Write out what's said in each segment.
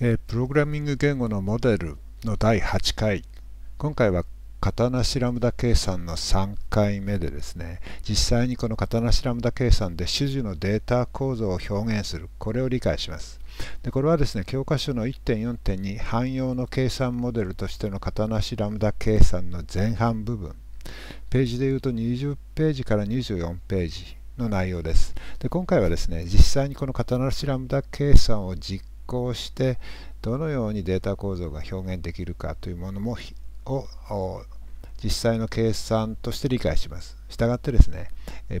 えー、プログラミング言語のモデルの第8回今回は型なしラムダ計算の3回目でですね実際にこの型なしラムダ計算で種々のデータ構造を表現するこれを理解しますでこれはですね教科書の1.4.2汎用の計算モデルとしての型なしラムダ計算の前半部分ページでいうと20ページから24ページの内容ですで今回はですね実際にこの型なしラムダ計算を実行してどのようにデータ構造が表現できるかというものもを実際の計算として理解します。したがってですね、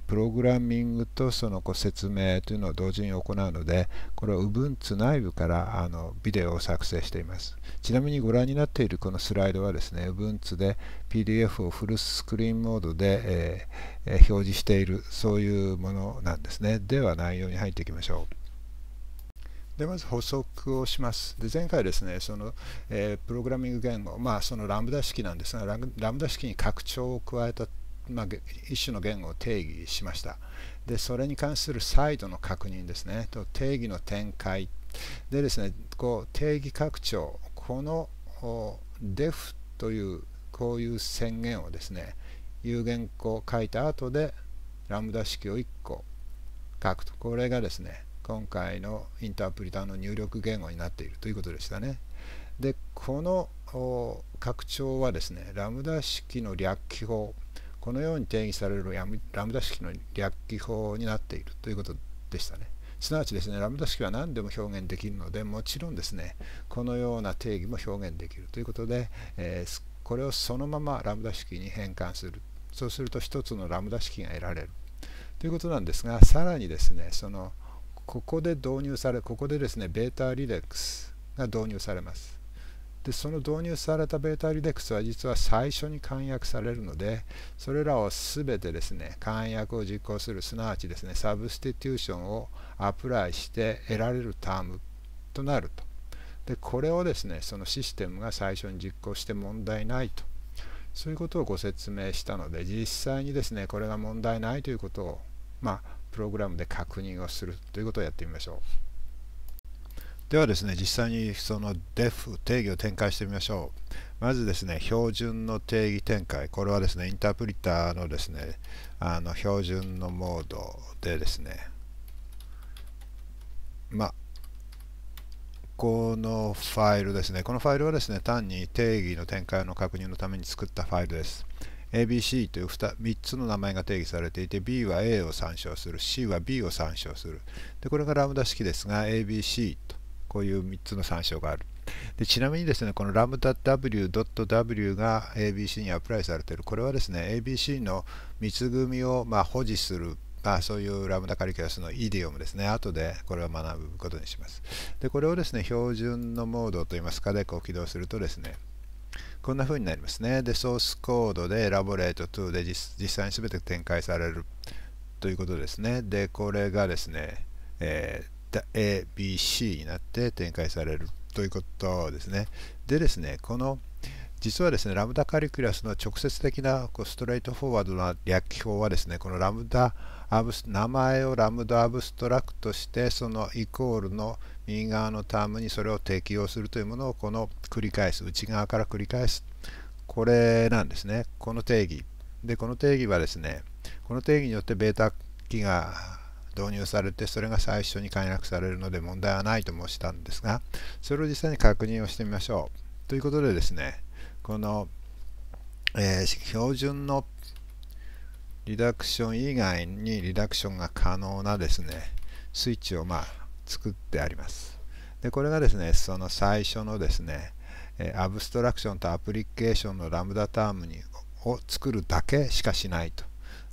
プログラミングとその説明というのを同時に行うので、これは Ubuntu 内部からあのビデオを作成しています。ちなみにご覧になっているこのスライドはですね、Ubuntu で PDF をフルスクリーンモードで、えー、表示している、そういうものなんですね。では内容に入っていきましょう。でまず補足をしますで前回ですねその、えー、プログラミング言語まあそのラムダ式なんですがラムダ式に拡張を加えたまあ、一種の言語を定義しましたでそれに関する再度の確認ですねと定義の展開でですねこう定義拡張この DEF というこういう宣言をですね有限項を書いた後でラムダ式を1個書くとこれがですね今回のインタープリターの入力言語になっているということでしたね。で、この拡張はですね、ラムダ式の略記法、このように定義されるラムダ式の略記法になっているということでしたね。すなわちですね、ラムダ式は何でも表現できるので、もちろんですね、このような定義も表現できるということで、えー、これをそのままラムダ式に変換する。そうすると1つのラムダ式が得られる。ということなんですが、さらにですね、そのここで導入されここでですねベータリデックスが導入されますでその導入されたベータリデックスは実は最初に簡約されるのでそれらを全てですね簡約を実行するすなわちですねサブスティテューションをアプライして得られるタームとなるとでこれをですねそのシステムが最初に実行して問題ないとそういうことをご説明したので実際にですねこれが問題ないということをまあプログラムで確認をするということをやってみましょうではですね実際にその def 定義を展開してみましょうまずですね標準の定義展開これはですねインタープリターのですねあの標準のモードでですねまあこのファイルですね。このファイルはですね、単に定義の展開の確認のために作ったファイルです。ABC という 2, 3つの名前が定義されていて B は A を参照する C は B を参照するでこれがラムダ式ですが ABC とこういう3つの参照があるでちなみにですね、このラムダ W.W が ABC にアプライされている、これはですね、ABC の3つ組をまあ保持する、まあ、そういうラムダカリキュラスのイディオムですね、後でこれは学ぶことにします。で、これをですね、標準のモードといいますかでこう起動するとですね、こんな風になりますね。で、ソースコードでエラボレート2で実際に全て展開されるということですね。で、これがですね、えー、A、B、C になって展開されるということですね。でですね、この実はですね、ラムダカリキュラスの直接的なこうストレートフォワードな略記法はですね、このラムダアブス名前をラムダアブストラクトしてそのイコールの右側のタームにそれを適用するというものをこの繰り返す内側から繰り返すこれなんですねこの定義でこの定義はですねこの定義によってベータ機が導入されてそれが最初に解約されるので問題はないと申したんですがそれを実際に確認をしてみましょうということでですねこの、えー、標準のリダクション以外にリダクションが可能なですね、スイッチをまあ作ってあります。で、これがですね、その最初のですね、アブストラクションとアプリケーションのラムダタームにを作るだけしかしないと。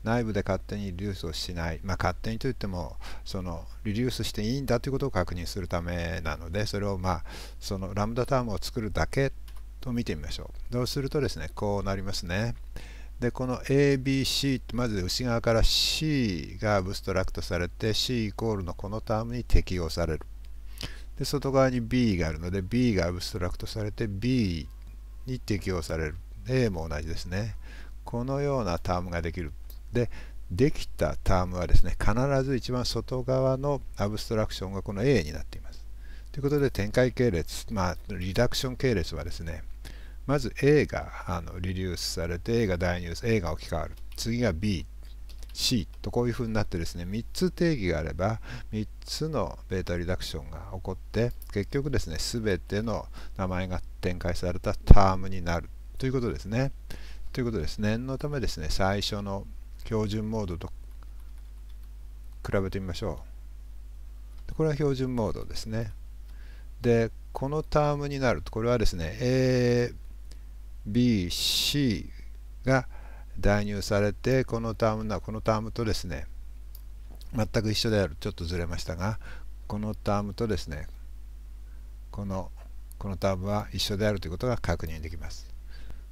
内部で勝手にリリュースをしない、まあ、勝手にといってもそのリリュースしていいんだということを確認するためなのでそれをまあそのラムダタームを作るだけと見てみましょうそうするとですねこうなりますね、でこの ABC ってまず内側から C がアブストラクトされて C イコールのこのタームに適用されるで外側に B があるので B がアブストラクトされて B に適用される A も同じですねこのようなタームができるでできたタームはですね必ず一番外側のアブストラクションがこの A になっていますということで展開系列まあリダクション系列はですねまず A があのリデュースされて A が大ニュース A が置き換わる次が B C とこういうふうになってですね3つ定義があれば3つのベータリダクションが起こって結局ですね全ての名前が展開されたタームになるということですねということです念、のためですね最初の標準モードと比べてみましょうこれは標準モードですねでこのタームになるとこれはですね A BC が代入されてこのタームなこのタームとですね全く一緒であるちょっとずれましたがこのタームとですねこのこのタームは一緒であるということが確認できます。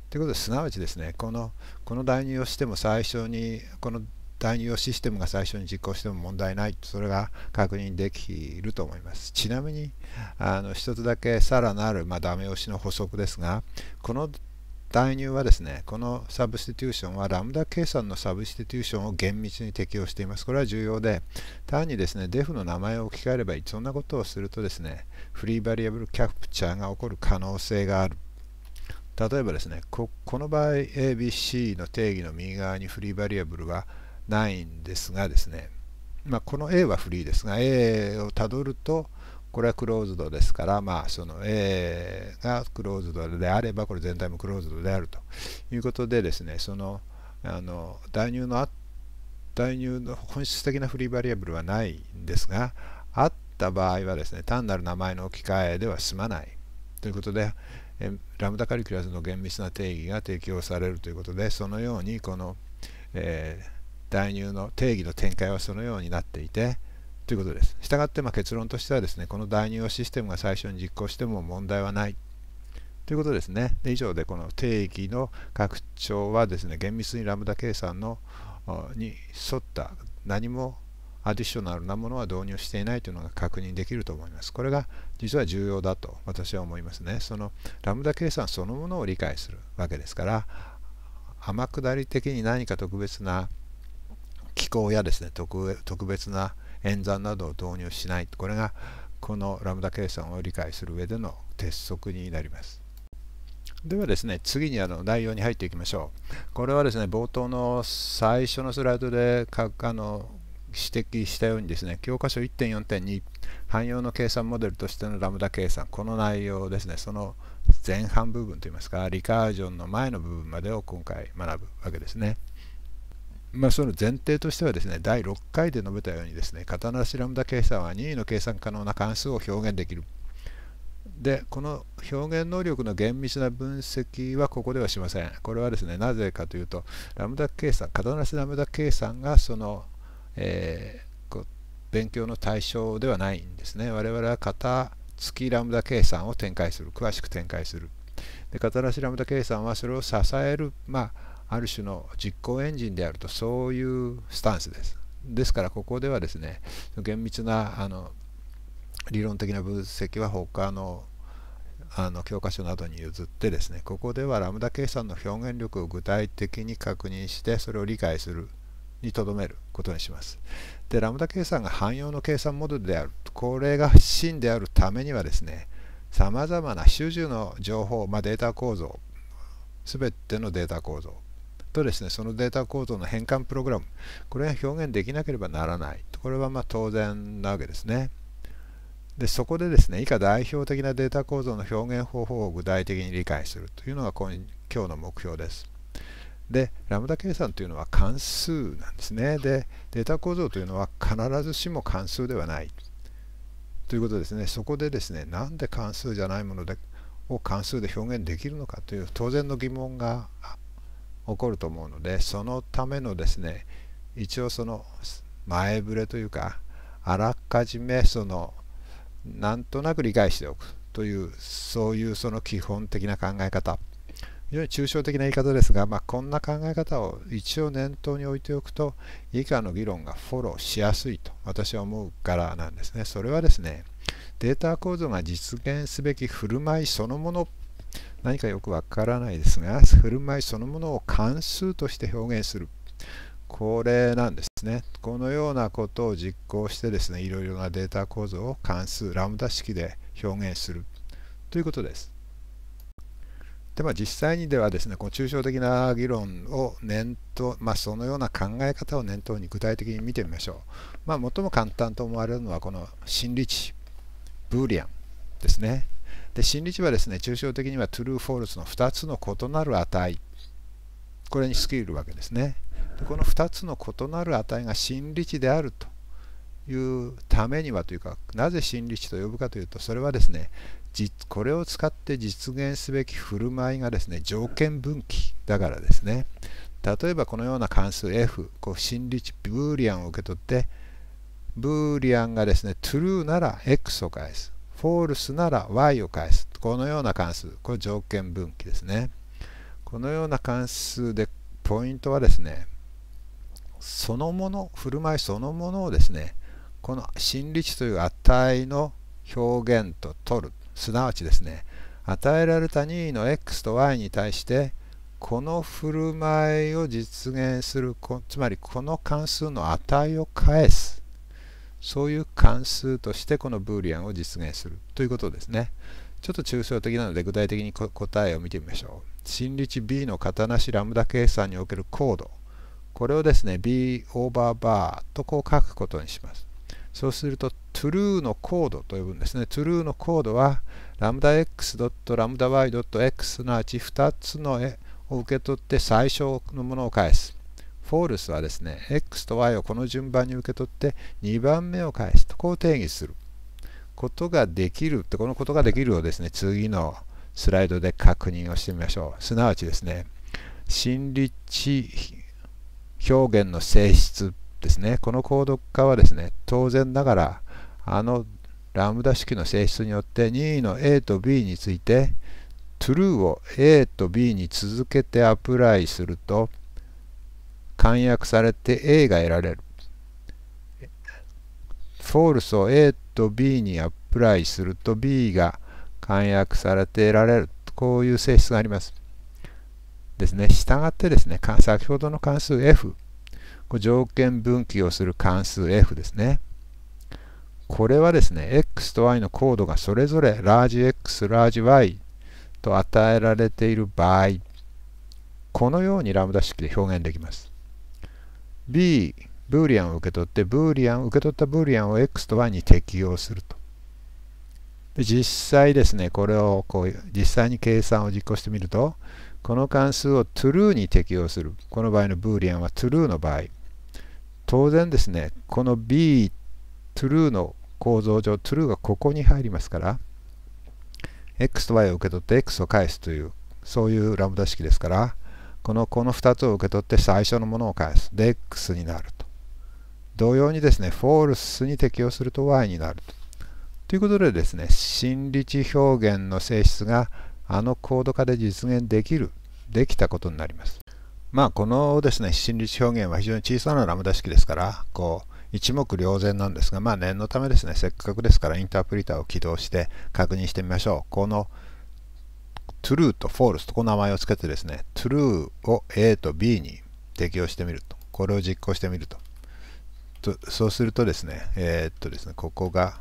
ということですなわちですねこのこの代入をしても最初にこの代入をシステムが最初に実行しても問題ないそれが確認できると思いますちなみにあの一つだけさらなる、まあ、ダメ押しの補足ですがこの代入はですね、このサブスティテューションはラムダ計算のサブスティテューションを厳密に適用しています。これは重要で、単にですね、def の名前を置き換えればいい。そんなことをするとですね、フリーバリアブルキャプチャーが起こる可能性がある。例えばですね、ここの場合 ABC の定義の右側にフリーバリアブルはないんですがですね、まあ、この A はフリーですが A をたどるとこれはクローズドですから、まあ、その A がクローズドであれば、これ全体もクローズドであるということでですね、その、あの、代入の、代入の本質的なフリーバリアブルはないんですが、あった場合はですね、単なる名前の置き換えでは済まないということで、えラムダカリキュラスの厳密な定義が適用されるということで、そのように、この、えー、代入の定義の展開はそのようになっていて、ということです。したがって、ま結論としてはですね、この代入システムが最初に実行しても問題はないということですね。で以上でこの定義の拡張はですね、厳密にラムダ計算のに沿った何もアディショナルなものは導入していないというのが確認できると思います。これが実は重要だと私は思いますね。そのラムダ計算そのものを理解するわけですから、天下り的に何か特別な機構やですね、特別な演算などを導入しないこれがこのラムダ計算を理解する上での鉄則になりますではですね次にあの内容に入っていきましょうこれはですね冒頭の最初のスライドでかあの指摘したようにですね教科書1.4.2汎用の計算モデルとしてのラムダ計算この内容ですねその前半部分といいますかリカージョンの前の部分までを今回学ぶわけですねまあ、その前提としてはですね第6回で述べたようにですねなしラムダ計算は任意の計算可能な関数を表現できるでこの表現能力の厳密な分析はここではしませんこれはですねなぜかというとラムダ計算なし、ラムダ計算がその、えー、こう勉強の対象ではないんですね我々は型付きラムダ計算を展開する詳しく展開するでなし。ラムダ計算はそれを支えるまあある種の実行エンジンであるとそういうスタンスです。ですからここではですね厳密なあの理論的な分析は他のあの教科書などに譲ってですねここではラムダ計算の表現力を具体的に確認してそれを理解するにとどめることにします。でラムダ計算が汎用の計算モデルであるこれが真であるためにはですねさまざまな種々の情報、まあ、データ構造全てのデータ構造とですねそのデータ構造の変換プログラムこれが表現できなければならないこれはま当然なわけですねでそこでですね以下代表的なデータ構造の表現方法を具体的に理解するというのが今今日の目標ですでラムダ計算というのは関数なんですねでデータ構造というのは必ずしも関数ではないということですねそこでですねなんで関数じゃないものでを関数で表現できるのかという当然の疑問が起こると思うのでそのためのですね一応その前触れというかあらかじめそのなんとなく理解しておくというそういうその基本的な考え方非常に抽象的な言い方ですが、まあ、こんな考え方を一応念頭に置いておくと以下の議論がフォローしやすいと私は思うからなんですねそれはですねデータ構造が実現すべき振る舞いそのもの何かよくわからないですが振る舞いそのものを関数として表現するこれなんですねこのようなことを実行してですねいろいろなデータ構造を関数ラムダ式で表現するということですでまあ、実際にではですね、この抽象的な議論を念頭、まあ、そのような考え方を念頭に具体的に見てみましょう。まあ、最も簡単と思われるのは、この心理値、ブーリアンですね。で心理値はですね抽象的には true、false の2つの異なる値これに尽きるわけですねでこの2つの異なる値が心理値であるというためにはというかなぜ心理値と呼ぶかというとそれはですねこれを使って実現すべき振る舞いがですね条件分岐だからですね例えばこのような関数 f こう心理値ブーリアンを受け取ってブーリアンがですね true なら x を返すフォールスなら y を返す。このような関数。これ条件分岐ですね。このような関数でポイントはですね、そのもの、振る舞いそのものをですね、この心理値という値の表現と取る。すなわちですね、与えられた任意の x と y に対して、この振る舞いを実現する、つまりこの関数の値を返すそういう関数としてこのブーリアンを実現するということですねちょっと抽象的なので具体的に答えを見てみましょう心理値 B の型なしラムダ計算におけるコードこれをですね B オーバーバーとこう書くことにしますそうすると true のコードと呼ぶんですね true のコードはラムダ x l a m b d y x すなわち2つの絵を受け取って最小のものを返すフォールスはですね、x と y をこの順番に受け取って2番目を返すとこう定義することができるってこのことができるをですね、次のスライドで確認をしてみましょう。すなわちですね、心理値表現の性質ですね、このコード化はですね、当然ながらあのラムダ式の性質によって任意の a と b について true を a と b に続けてアプライすると簡約されて A が得られる。false を A と B にアップライすると B が簡約されて得られる。こういう性質があります。ですね。したがってですね、先ほどの関数 F、条件分岐をする関数 F ですね。これはですね、X と Y のコードがそれぞれラージ X、ラージ Y と与えられている場合、このようにラムダ式で表現できます。B、ブーリアンを受け取って、ブーリアン、受け取ったブーリアンを X と Y に適用すると。で実際ですね、これをこう実際に計算を実行してみると、この関数を true に適用する。この場合のブーリアンは true の場合。当然ですね、この B、true の構造上、true がここに入りますから、x と y を受け取って x を返すという、そういうラムダ式ですから、このこの2つを受け取って最初のものを返す。で、x になると。同様にですね、false に適用すると y になると。ということでですね、心理値表現の性質があのコード化で実現できる、できたことになります。まあ、このですね、心理値表現は非常に小さなラムダ式ですから、こう、一目瞭然なんですが、まあ念のためですね、せっかくですからインタープリターを起動して確認してみましょう。この true と false とこの名前を付けてですね true を A と B に適用してみるとこれを実行してみるとそうするとですねえー、っとですねここが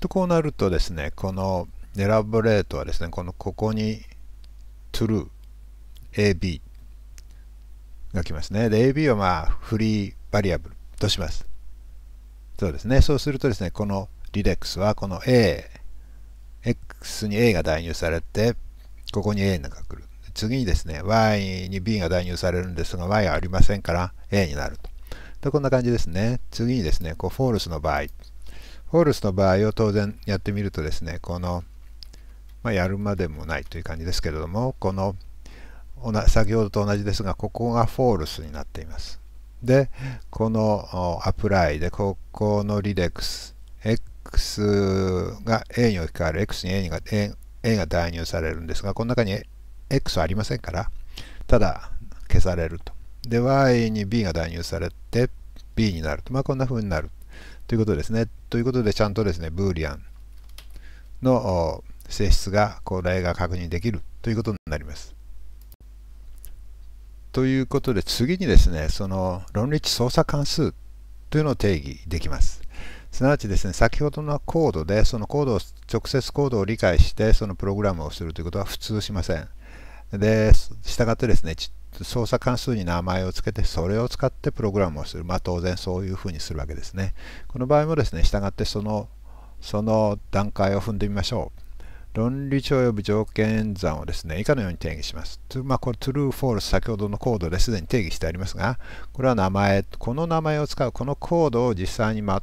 とこうなるとですねこのエラボレートはですねこのここに true AB が来ますねで AB はまあフリーバリアブルとしますそうですね。そうするとですね、このリレックスはこの A、X に A が代入されて、ここに A が来る。次にですね、Y に B が代入されるんですが、Y はありませんから A になると。で、こんな感じですね。次にですね、こう、フォールスの場合。フォールスの場合を当然やってみるとですね、この、まあ、やるまでもないという感じですけれども、この、先ほどと同じですが、ここがフォールスになっています。で、このアプライで、ここのリレックス、x が a に置き換わる、x に a が a, a が代入されるんですが、この中に x はありませんから、ただ消されると。で、y に b が代入されて、b になると。まあ、こんな風になる。ということですね。ということで、ちゃんとですね、ブーリアンの性質が、これが確認できるということになります。ということで次にですねその論理値操作関数というのを定義できます。すなわちですね、先ほどのコードで、そのコードを、直接コードを理解して、そのプログラムをするということは普通しません。で、従ってですね、操作関数に名前を付けて、それを使ってプログラムをする。まあ当然そういうふうにするわけですね。この場合もですね、従ってその、その段階を踏んでみましょう。論理帳及び条件演算をですね、以下のように定義します。まあ、これ true, false 先ほどのコードですでに定義してありますが、これは名前、この名前を使う、このコードを実際に、ま、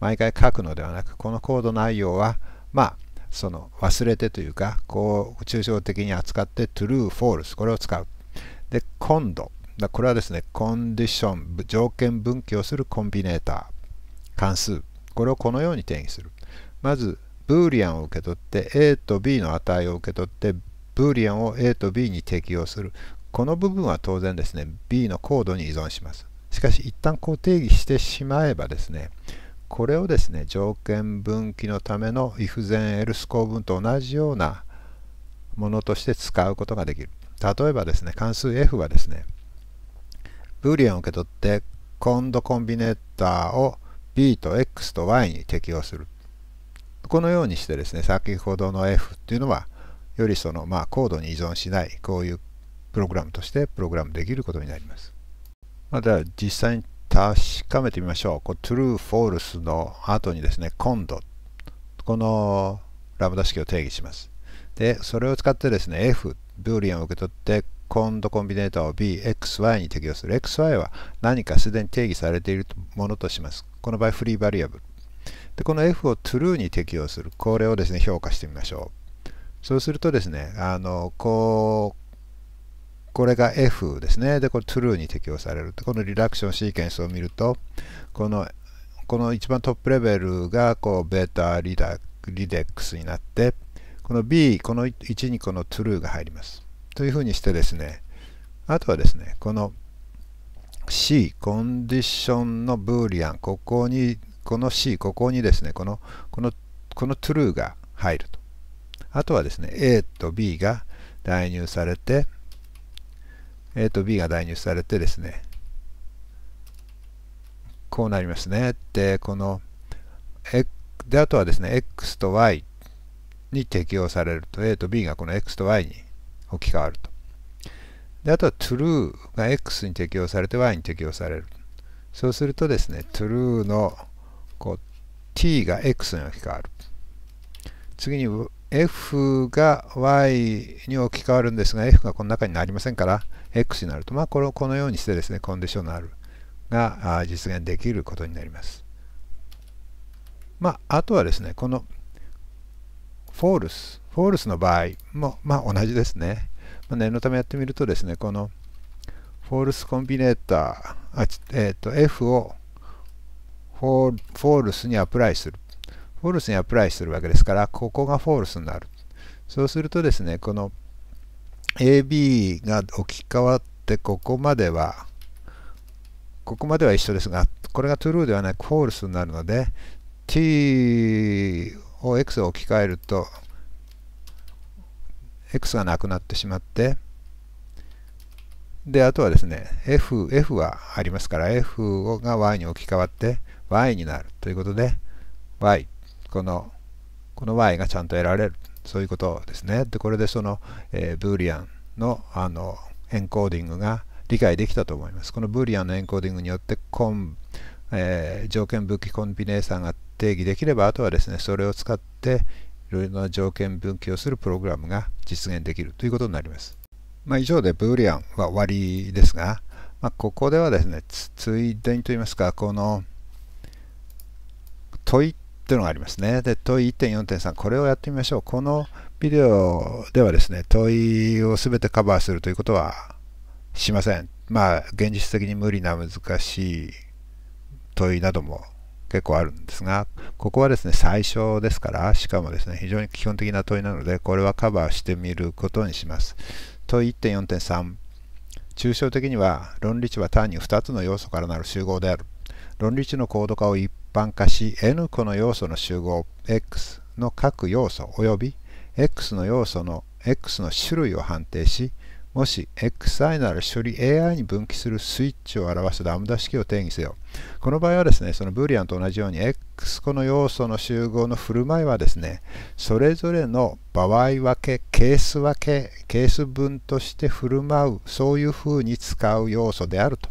毎回書くのではなく、このコード内容は、まあ、その忘れてというか、こう、抽象的に扱って true, false これを使う。で、今度。だこれはですね、コンディション、条件分岐をするコンビネーター、関数。これをこのように定義する。まず、ブーリアンを受け取って A と B の値を受け取ってブーリアンを A と B に適用するこの部分は当然ですね B のコードに依存しますしかし一旦固定義してしまえばですねこれをですね条件分岐のための if 全 h e n else 構文と同じようなものとして使うことができる例えばですね関数 F はですねブーリアンを受け取って今度コンビネーターを B と X と Y に適用するこのようにしてですね、先ほどの F っていうのは、よりその、まあ、コードに依存しない、こういうプログラムとしてプログラムできることになります。また実際に確かめてみましょう。こう true, false の後にですね、今度、このラムダ式を定義します。で、それを使ってですね、F、ブーリアンを受け取って、今度コンビネーターを B、XY に適用する。XY は何かすでに定義されているものとします。この場合、フリーバリアブル。でこの F を True に適用するこれをですね評価してみましょうそうするとですねあのこうこれが F ですねでこれ True に適用されるこのリダクションシーケンスを見るとこのこの一番トップレベルがこうベータリダリデックスになってこの B この1にこの True が入りますというふうにしてですねあとはですねこの C コンディションのブーリアンここにこの C、ここにですね、この、この、この true が入ると。あとはですね、A と B が代入されて、A と B が代入されてですね、こうなりますね。で、この、で、あとはですね、X と Y に適用されると、A と B がこの X と Y に置き換わると。で、あとは true が X に適用されて Y に適用される。そうするとですね、true の t が x に置き換わる。次に f が y に置き換わるんですが f がこの中になりませんから x になると、まあ、このこのようにしてですねコンディショナルが実現できることになります。まあ、あとはですねこのフォールスフォールスの場合も、まあ、同じですね、まあ、念のためやってみるとですねこのフォールスコンビネーターあ、えー、と f をフォールスにアプライする。フォールスにアプライするわけですから、ここがフォールスになる。そうするとですね、この AB が置き換わって、ここまでは、ここまでは一緒ですが、これが true ではなくフォールスになるので、t を x を置き換えると、x がなくなってしまって、で、あとはですね、f、f はありますから、f が y に置き換わって、y になるということで、y、この、この y がちゃんと得られる。そういうことですね。で、これでその、えー、ブーリアンの、あの、エンコーディングが理解できたと思います。このブーリアンのエンコーディングによって、コン、えー、条件分岐コンビネーサーが定義できれば、あとはですね、それを使って、いろいろな条件分岐をするプログラムが実現できるということになります。まあ、以上でブーリアンは終わりですが、まあ、ここではですねついでにといいますかこの問いっていうのがありますねで問い1.4.3これをやってみましょうこのビデオではですね問いを全てカバーするということはしませんまあ現実的に無理な難しい問いなども結構あるんですがここはですね最初ですからしかもですね非常に基本的な問いなのでこれはカバーしてみることにしますと1.4.3抽象的には論理値は単に2つの要素からなる集合である論理値の高度化を一般化し n 個の要素の集合 x の各要素及び x の要素の x の種類を判定しもし xi なら処理 ai に分岐するスイッチを表すラムダ式を定義せよ。この場合はですね、そのブーリアンと同じように x 個の要素の集合の振る舞いはですね、それぞれの場合分け、ケース分け、ケース分として振る舞う、そういうふうに使う要素であると。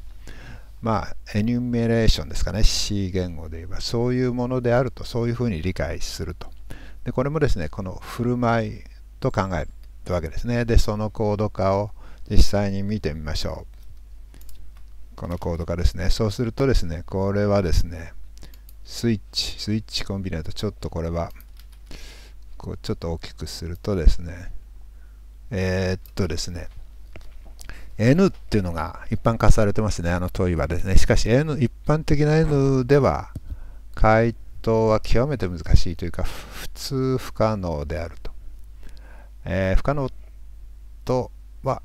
まあ、エニュメレーションですかね、C 言語で言えば、そういうものであると、そういうふうに理解すると。でこれもですね、この振る舞いと考える。ってわけですね。で、そのコード化を実際に見てみましょう。このコード化ですね。そうするとですね、これはですね、スイッチ、スイッチコンビネート、ちょっとこれは、こうちょっと大きくするとですね、えー、っとですね、N っていうのが一般化されてますね、あの問いはですね。しかし N、一般的な N では回答は極めて難しいというか、普通不可能であると。えー、不可能とは、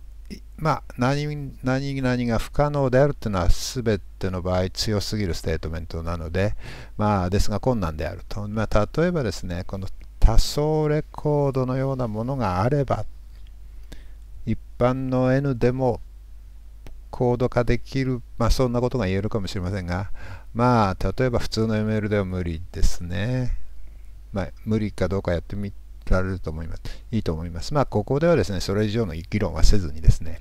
まあ、何何々が不可能であるというのは全ての場合強すぎるステートメントなので、まあ、ですが困難であると、まあ、例えばですねこの多層レコードのようなものがあれば一般の N でもコード化できる、まあ、そんなことが言えるかもしれませんが、まあ、例えば普通の ML では無理ですね。まあ、無理かどうかやってみられると思います。いいと思います。まあ、ここではですね、それ以上の議論はせずにですね、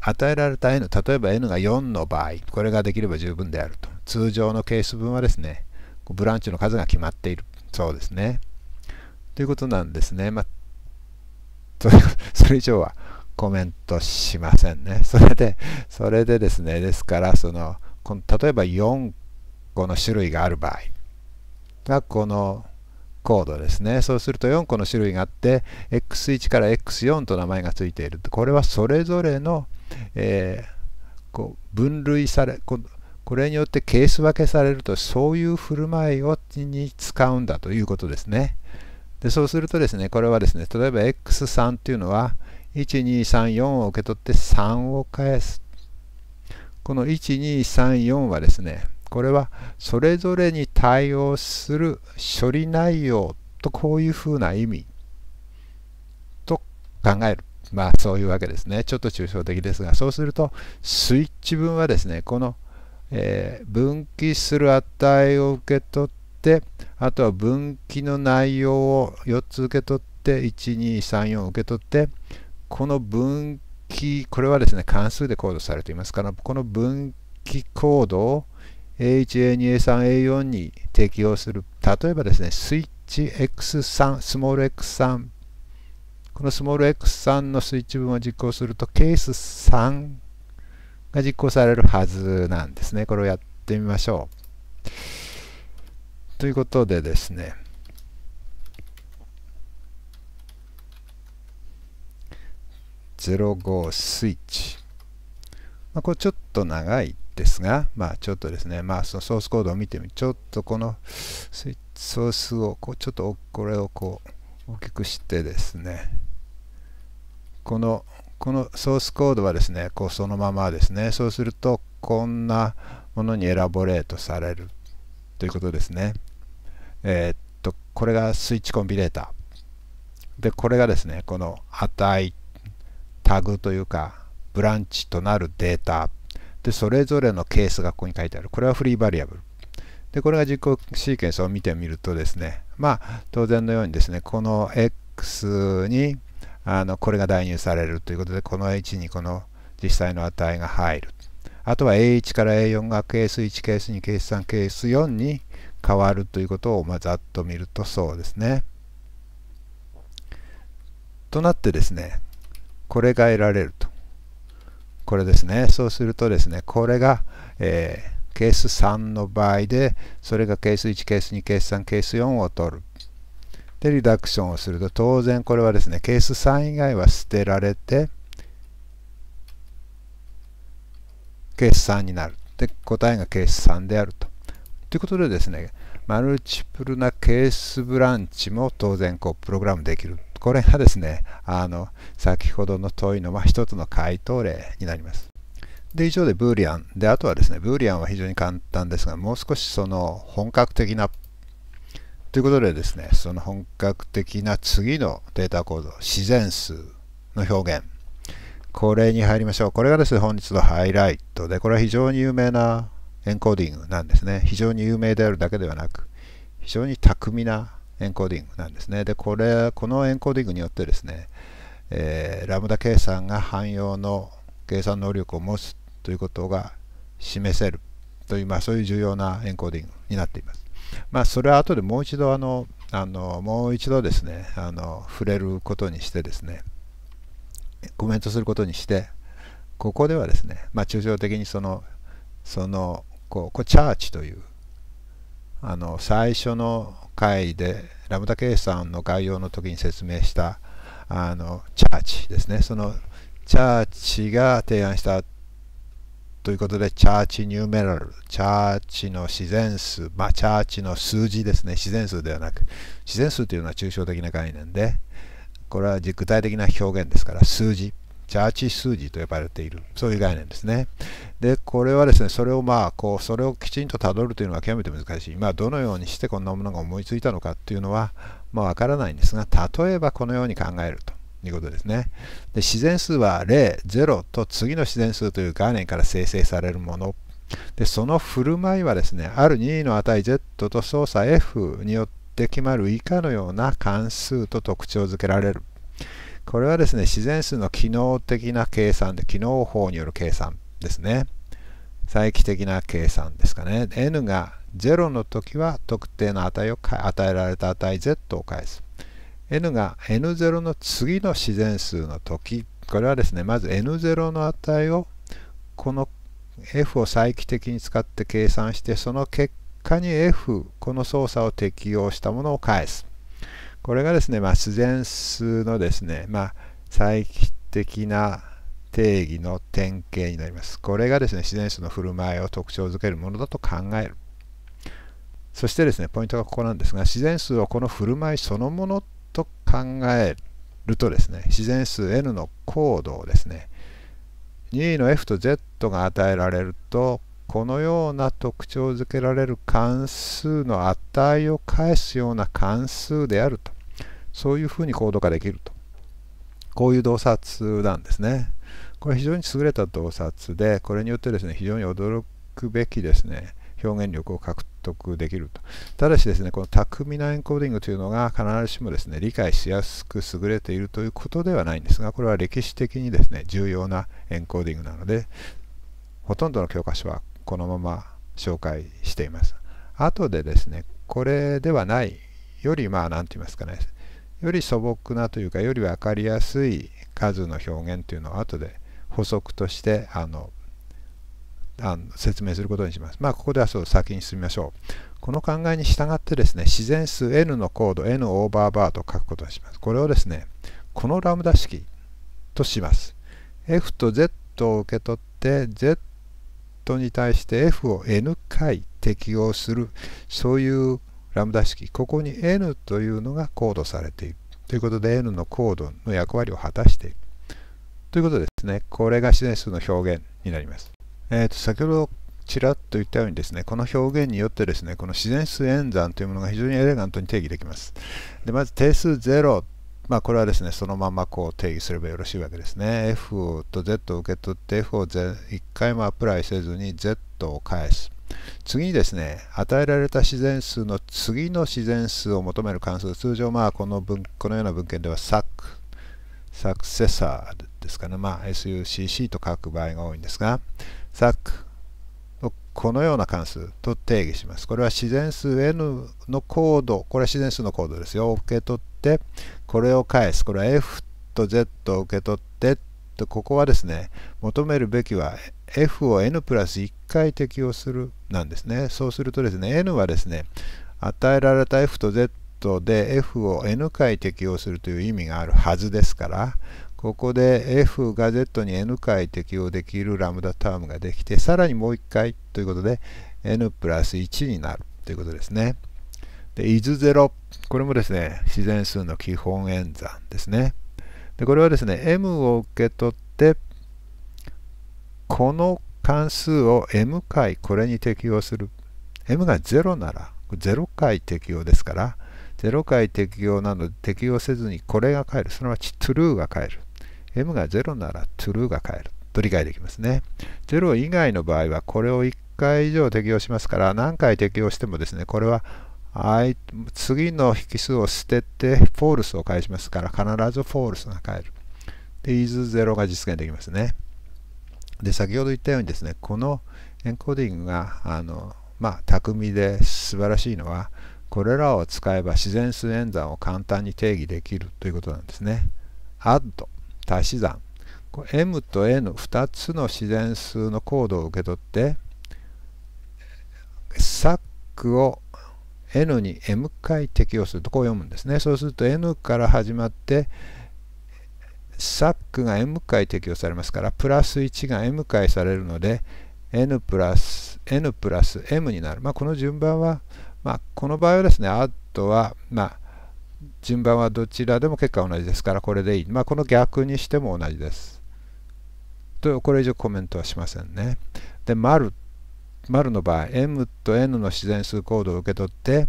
与えられた n、例えば n が4の場合、これができれば十分であると。通常のケース分はですね、ブランチの数が決まっている。そうですね。ということなんですね。まあ、それ 以上はコメントしませんね。それで、それでですね、ですから、その、この例えば4個の種類がある場合が、このコードですね。そうすると4個の種類があって、X1 から X4 と名前がついている。これはそれぞれの、えー、こう分類されこ、これによってケース分けされると、そういう振る舞いをに使うんだということですね。でそうするとですね、これはですね、例えば X3 っていうのは、1234を受け取って3を返す。この1234はですね、これはそれぞれに対応する処理内容とこういうふうな意味と考える。まあそういうわけですね。ちょっと抽象的ですが、そうするとスイッチ分はですね、この、えー、分岐する値を受け取って、あとは分岐の内容を4つ受け取って、1234を受け取って、この分岐、これはですね、関数でコードされていますから、この分岐コードを A1A2A3A4 に適用する例えばですねスイッチ X3 スモール X3 このスモール X3 のスイッチ分を実行するとケース3が実行されるはずなんですねこれをやってみましょうということでですね05スイッチ、まあ、これちょっと長いですが、まあ、ちょっとですね、まあ、そのソースコードを見てみちょっとこのソースをこうちょっとこれをこう大きくしてですねこのこのソースコードはですねこうそのままですねそうするとこんなものにエラボレートされるということですねえー、っとこれがスイッチコンピレーターでこれがですねこの値タグというかブランチとなるデータで、それぞれのケースがここに書いてある。これはフリーバリアブル。で、これが実行シーケンスを見てみるとですね、まあ、当然のようにですね、この X にあのこれが代入されるということで、この H にこの実際の値が入る。あとは A1 から A4 がケース1、ケース2、ケース3、ケース4に変わるということを、まあ、ざっと見るとそうですね。となってですね、これが得られると。これですねそうするとですねこれが、えー、ケース3の場合でそれがケース1ケース2ケース3ケース4を取るでリダクションをすると当然これはですねケース3以外は捨てられてケース3になるで答えがケース3であるとということでですねマルチプルなケースブランチも当然こうプログラムできるこれがですね、あの、先ほどの問いの、まあ、一つの回答例になります。で、以上でブーリアン。で、あとはですね、ブーリアンは非常に簡単ですが、もう少しその本格的な、ということでですね、その本格的な次のデータ構造、自然数の表現。これに入りましょう。これがですね、本日のハイライトで、これは非常に有名なエンコーディングなんですね。非常に有名であるだけではなく、非常に巧みなエンコーディングなんですね。で、これ、このエンコーディングによってですね、えー、ラムダ計算が汎用の計算能力を持つということが示せるという、まあ、そういう重要なエンコーディングになっています。まあ、それは後でもう一度あの、あのもう一度ですねあの、触れることにしてですね、コメントすることにして、ここではですね、まあ、抽象的にその、そのこうこうチャーチというあの最初の回でラムダ計算の概要の時に説明したあのチャーチですねそのチャーチが提案したということでチャーチニューメラルチャーチの自然数まあチャーチの数字ですね自然数ではなく自然数というのは抽象的な概念でこれは具体的な表現ですから数字チャーチ数字と呼ばれているそういう概念ですねでこれはですねそれをまあこうそれをきちんとたどるというのは極めて難しいまあどのようにしてこんなものが思いついたのかっていうのはまあわからないんですが例えばこのように考えるということですねで自然数は0、0と次の自然数という概念から生成されるものでその振る舞いはですねある任意の値 Z と操作 F によって決まる以下のような関数と特徴づけられるこれはですね、自然数の機能的な計算で、機能法による計算ですね。再帰的な計算ですかね。n が0の時は特定の値を与えられた値 z を返す。n が n0 の次の自然数の時、これはですね、まず n0 の値をこの f を再帰的に使って計算して、その結果に f、この操作を適用したものを返す。これがですね、まあ、自然数のですね、まあ、再帰的な定義の典型になります。これがですね、自然数の振る舞いを特徴づけるものだと考える。そしてですね、ポイントがここなんですが、自然数をこの振る舞いそのものと考えるとですね、自然数 n の高度をですね、2の f と z が与えられると、このような特徴づけられる関数の値を返すような関数であるとそういうふうにコード化できるとこういう洞察なんですねこれ非常に優れた洞察でこれによってですね非常に驚くべきですね表現力を獲得できるとただしですねこの巧みなエンコーディングというのが必ずしもですね理解しやすく優れているということではないんですがこれは歴史的にですね重要なエンコーディングなのでほとんどの教科書はこのまま紹介しています。後でですね、これではないよりまあ何て言いますかね、より素朴なというか、より分かりやすい数の表現というのを後で補足としてあのあの説明することにします。まあ、ここではそう先に進みましょう。この考えに従ってですね、自然数 n のコード n オーバーバーと書くことにします。これをですね、このラムダ式とします。f と z を受け取って、z トに対して F を n 回適用するそういうラムダ式ここに n というのがコードされているということで n のコードの役割を果たしているということですねこれが自然数の表現になります、えーと先ほどちらっと言ったようにですねこの表現によってですねこの自然数演算というものが非常にエレガントに定義できますでまず定数0まあ、これはですね、そのままこう定義すればよろしいわけですね。F と Z を受け取って、F を1回もアプライせずに Z を返す。次にですね、与えられた自然数の次の自然数を求める関数、通常、まあこの文、このような文献では SAC、サクセサーですかね、まあ、SUCC と書く場合が多いんですが、SAC をこのような関数と定義します。これは自然数 N のコード、これは自然数のコードですよ、受け取って、これを返す。これは F と Z を受け取って、とここはですね、求めるべきは F を N プラス1回適用するなんですね。そうするとですね、N はですね、与えられた F と Z で F を N 回適用するという意味があるはずですから、ここで F が Z に N 回適用できるラムダタームができて、さらにもう1回ということで N プラス1になるということですね。で、伊豆ゼこれもですね、自然数の基本演算ですね。で、これはですね、m を受け取って、この関数を m 回これに適用する。m が0なら、0回適用ですから、0回適用なので適用せずにこれが変える。すなわち true がえる。m が0なら true がえる。と理解できますね。0以外の場合はこれを1回以上適用しますから何回適用してもですね、これははい。次の引数を捨てて、フォールスを返しますから、必ずフォールスが返る。で、is0 が実現できますね。で、先ほど言ったようにですね、このエンコーディングが、あの、まあ、巧みで素晴らしいのは、これらを使えば自然数演算を簡単に定義できるということなんですね。a ッ d 足し算。m と n、2つの自然数のコードを受け取って、サックを N に M 回適用するとこう読むんですね。そうすると N から始まってサックが M 回適用されますからプラス1が M 回されるので N プラス N プラス M になる。まあ、この順番は、まあ、この場合はですね、アットは、まあ、順番はどちらでも結果同じですからこれでいい。まあ、この逆にしても同じです。と、これ以上コメントはしませんね。で、丸丸の場合 m と n の自然数コードを受け取って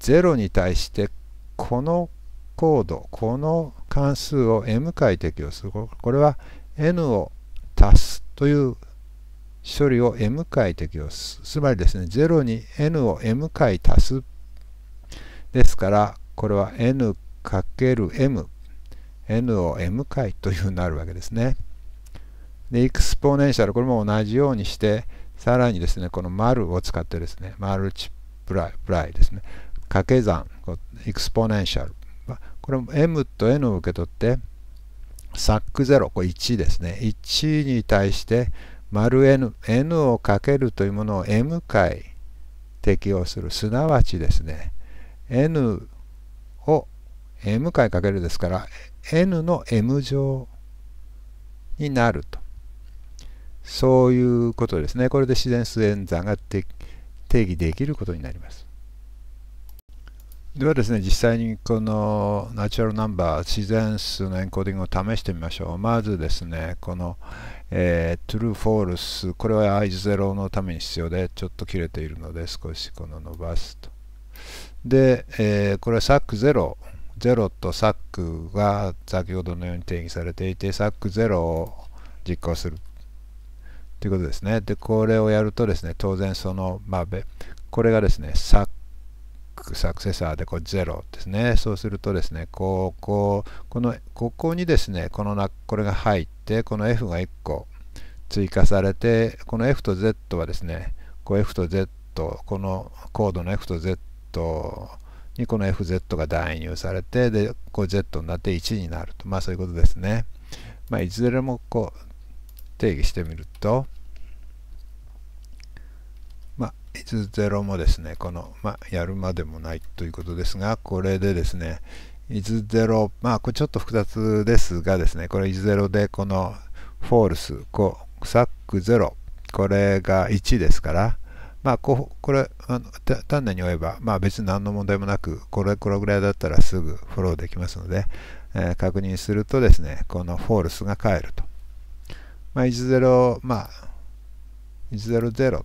0に対してこのコードこの関数を m 回適用するこれは n を足すという処理を m 回適用するつまりですね0に n を m 回足すですからこれは n×m n を m 回というになるわけですねでエクスポネンシャルこれも同じようにしてさらにですね、この丸を使ってですね、マルチプライプライですね、掛け算、エクスポネンシャル。これも m と n を受け取って、サック0、これ1ですね。1に対して、丸 n、n をかけるというものを m 回適用する。すなわちですね、n を m 回かけるですから、n の m 乗になると。そういうことですね。これで自然数演算が定義できることになります。ではですね、実際にこのナチュラルナンバー、自然数のエンコーディングを試してみましょう。まずですね、この、えー、true, false、これは i0 のために必要で、ちょっと切れているので、少しこの伸ばすと。で、えー、これは SAC0。0と SAC が先ほどのように定義されていて、SAC0 を実行する。ということですね。で、これをやるとですね、当然その、まあ、これがですね、サック、サクセサーでこう0ですね。そうするとですね、こう、こう、この、ここにですね、このな、これが入って、この F が1個追加されて、この F と Z はですね、こう F と Z、このコードの F と Z にこの FZ が代入されて、で、こう Z になって1になると。まあそういうことですね。まあ、いずれもこう定義してみると、まあ、i ゼロもですね、この、まあ、やるまでもないということですが、これでですね、i ゼロ、まあ、これちょっと複雑ですがですね、これ i ゼ0で、このフォールス、こう、ックゼ0、これが1ですから、まあ、ここれあの単なに言えば、まあ、別に何の問題もなくこれこれぐらいだったらすぐフォローできますので、えー、確認するとですねこのフォールスが変えるとまあ、10、まあ、100、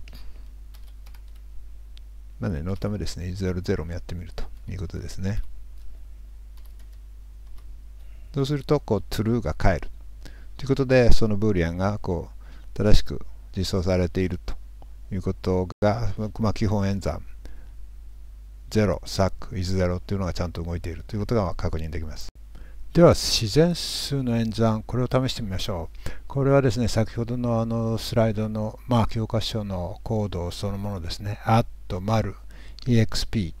まあね、のためですね、100もやってみるということですね。そうすると、こう、true が返る。ということで、そのブーリアンが、こう、正しく実装されているということが、まあ、基本演算、0、サック、is0 というのがちゃんと動いているということが確認できます。では自然数の演算これを試してみましょうこれはですね先ほどのあのスライドのまあ教科書のコードそのものですね「a ッ丸 exp」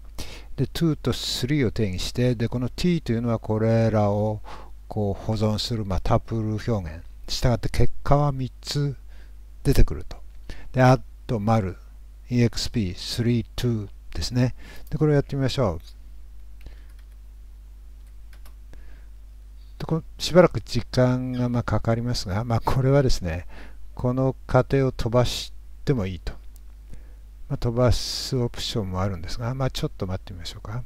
で2と3を定義してでこの t というのはこれらをこう保存する、まあ、タプル表現したがって結果は3つ出てくるとで「アッ丸 exp32」ですねでこれをやってみましょうこしばらく時間がまかかりますが、まあ、これはですね、この過程を飛ばしてもいいと。まあ、飛ばすオプションもあるんですが、まあ、ちょっと待ってみましょうか。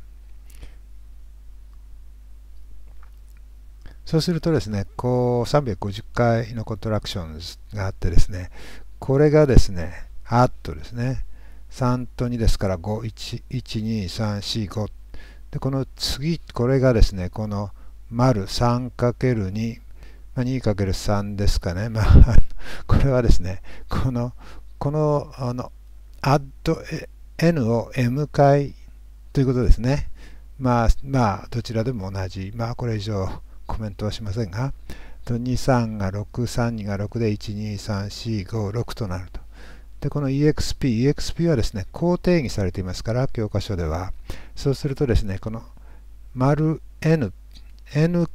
そうするとですね、こう350回のコントラクションがあってですね、これがですね、あっとですね、3と2ですから5、1、1、2、3、4、5。で、この次、これがですね、この丸 3×2、まあ、2×3 ですかね、まあ、これはですね、この、この、あの、アッド n を m 回ということですね。まあ、まあ、どちらでも同じ。まあ、これ以上コメントはしませんが、23が6、32が6で、12345となると。で、この exp、exp はですね、こう定義されていますから、教科書では。そうするとですね、この丸 n n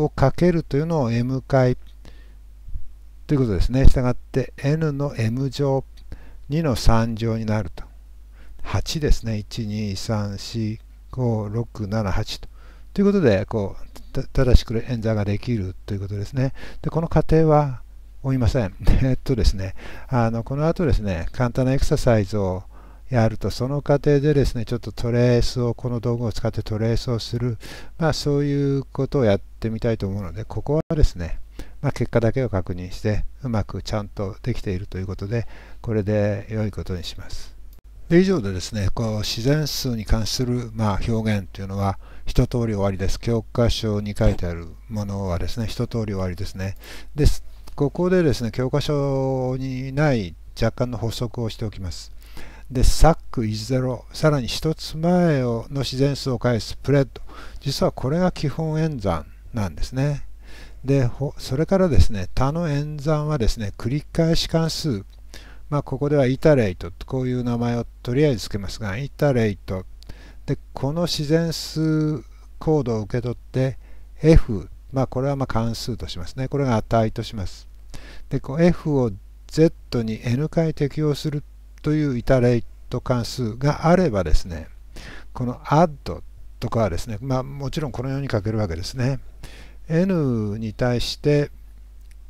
をかけるというのを m 回ということですね。したがって n の m 乗2の3乗になると。8ですね。1234567 8。ということで、こう、正しく演算ができるということですね。で、この過程は追いません。えっとですね、あの、この後ですね、簡単なエクササイズをやるとその過程でですねちょっとトレースをこの道具を使ってトレースをするまあそういうことをやってみたいと思うのでここはですねまあ、結果だけを確認してうまくちゃんとできているということでこれで良いことにします。で以上でですねこう自然数に関する、まあ、表現というのは一通り終わりです。教科書に書いてあるものはですね一通り終わりですね。ですここでですね教科書にない若干の補足をしておきます。で、サック i ゼ0、さらに1つ前の自然数を返すプレッド。実はこれが基本演算なんですね。で、それからですね、他の演算はですね、繰り返し関数。まあ、ここではイタレイトこういう名前をとりあえずつけますが、イタレイト。で、この自然数コードを受け取って F、まあ、これはま関数としますね。これが値とします。で、こう F を Z に N 回適用するというイタレート関数があればですね、この add とかはですね、まあ、もちろんこのように書けるわけですね。n に対して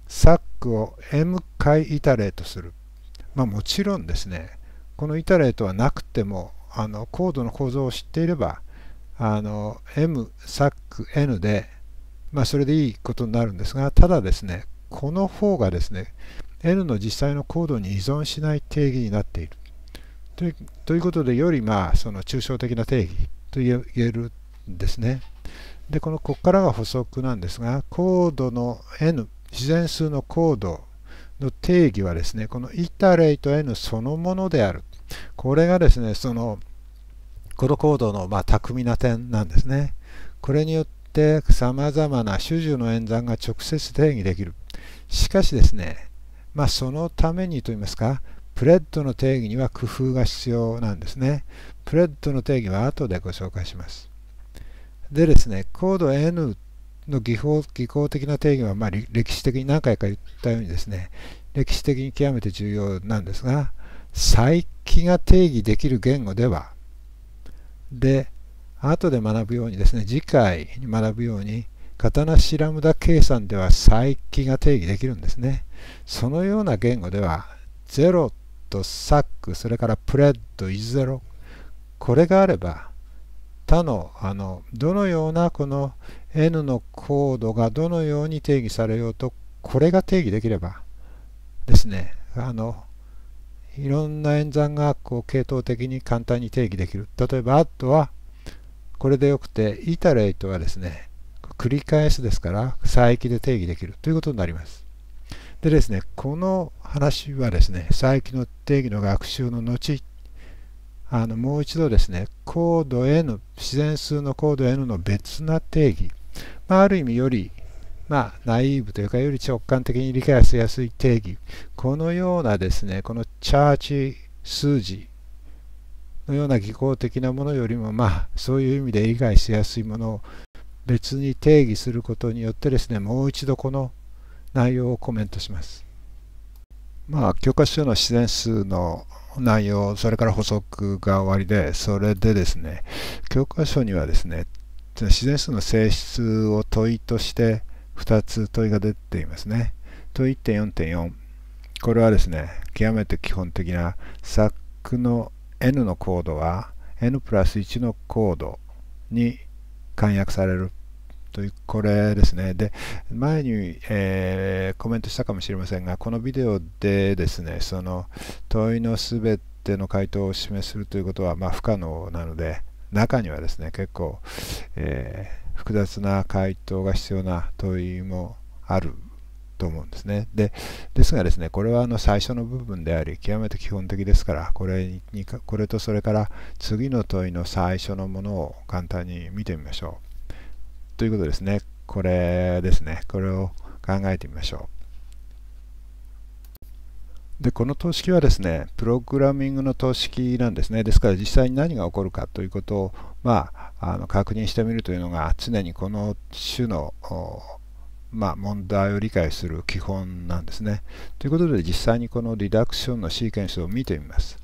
サックを m 回イタレートする。まあ、もちろんですね、このイタレートはなくても、あのコードの構造を知っていれば、あの m サック n で、まあ、それでいいことになるんですが、ただですね、この方がですね、N の実際のコードに依存しない定義になっている。というということで、よりまあその抽象的な定義と言えるんですね。で、このここからが補足なんですが、コードの N、自然数のコードの定義はですね、このイタレイト N そのものである。これがですね、そのこのコードのまあ巧みな点なんですね。これによってさまざまな種々の演算が直接定義できる。しかしですね、まあ、そのためにといいますか、プレッドの定義には工夫が必要なんですね。プレッドの定義は後でご紹介します。でですね、コード N の技法技巧的な定義は、まあ、歴史的に何回か言ったようにですね、歴史的に極めて重要なんですが、再起が定義できる言語では、で、後で学ぶようにですね、次回に学ぶように、カタナシラムダ計算では再起が定義できるんですね。そのような言語では0とサックそれからプレッドイゼロこれがあれば他のあのどのようなこの n のコードがどのように定義されようとこれが定義できればですねあのいろんな演算がこう系統的に簡単に定義できる例えば a d はこれでよくてイタレイトはですね繰り返しですから再起で定義できるということになりますでですね、この話はですね、再起の定義の学習の後、あのもう一度ですね、高度 N、自然数の高度 N の別な定義、まあ、ある意味より、まあ、ナイーブというか、より直感的に理解しやすい定義、このようなですね、このチャーチ数字のような技巧的なものよりも、まあ、そういう意味で理解しやすいものを別に定義することによってですね、もう一度この内容をコメントします。まあ、教科書の自然数の内容、それから補足が終わりで、それでですね、教科書にはですね、自然数の性質を問いとして2つ問いが出ていますね。問い1.4.4。これはですね、極めて基本的な作の n のコードは n プラス1のコードに簡約されるといこれですね。で、前に、えー、コメントしたかもしれませんが、このビデオでですね、その問いのすべての回答を示するということは、まあ、不可能なので、中にはですね、結構、えー、複雑な回答が必要な問いもあると思うんですね。でですがですね、これはあの最初の部分であり、極めて基本的ですから、これにこれとそれから次の問いの最初のものを簡単に見てみましょう。ということですね。これですね。これを考えてみましょう。で、この等式はですね、プログラミングの等式なんですね。ですから実際に何が起こるかということを、まあ、あの確認してみるというのが常にこの種のまあ、問題を理解する基本なんですね。ということで実際にこのリダクションのシーケンスを見てみます。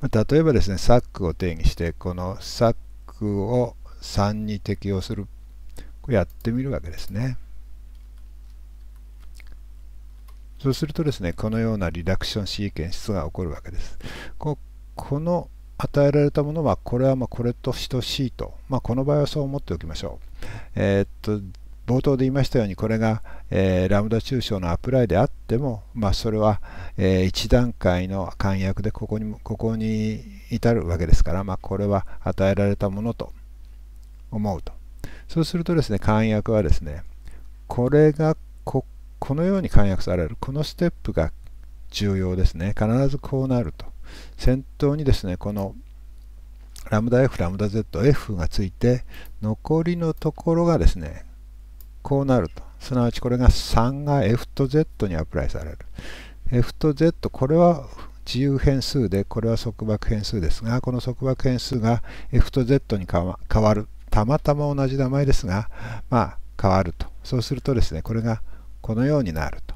まあ、例えばですね、サックを定義して、このサックを3に適用するこうやってみるわけですね。そうするとですね、このようなリダクションシーケンスが起こるわけです。この与えられたものは、これはまこれと等しいと、まあ、この場合はそう思っておきましょう。えー、っと冒頭で言いましたように、これが、えー、ラムダ抽象のアプライであっても、まあ、それは、えー、1段階の簡約でここにここに至るわけですから、まあ、これは与えられたものと思うと。そうするとですね、簡約はですね、これがここのように簡約される、このステップが重要ですね。必ずこうなると。先頭にですね、このラムダ F、ラムダ Z、F がついて、残りのところがですね、こうなると。すなわちこれが3が F と Z にアプライされる。F と Z、これは自由変数で、これは束縛変数ですが、この束縛変数が F と Z に変わるたまたま同じ名前ですが、まあ、変わると。そうするとですね、これがこのようになると。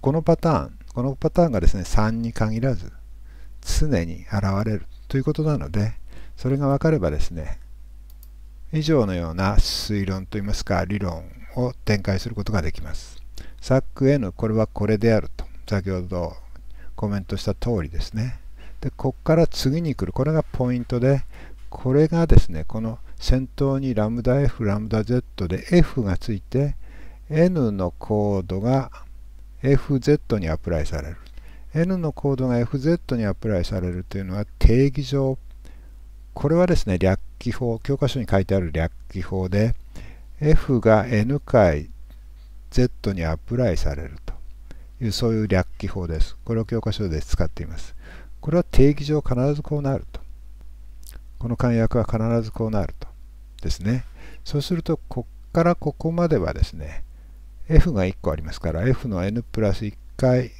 このパターン、このパターンがですね、3に限らず、常に現れるということなので、それが分かればですね、以上のような推論といいますか、理論を展開することができます。ク N、これはこれであると、先ほどコメントした通りですね。で、ここから次に来る、これがポイントで、これがですね、この先頭にラムダ F、ラムダ Z で F がついて、N のコードが FZ にアプライされる。N のコードが FZ にアプライされるというのは定義上、これはですね、略記法、教科書に書いてある略記法で、F が N 回 Z にアプライされるという、そういう略記法です。これを教科書で使っています。これは定義上必ずこうなると。この簡約は必ずこうなるとですねそうするとこっからここまではですね f が1個ありますから f の n プラス1回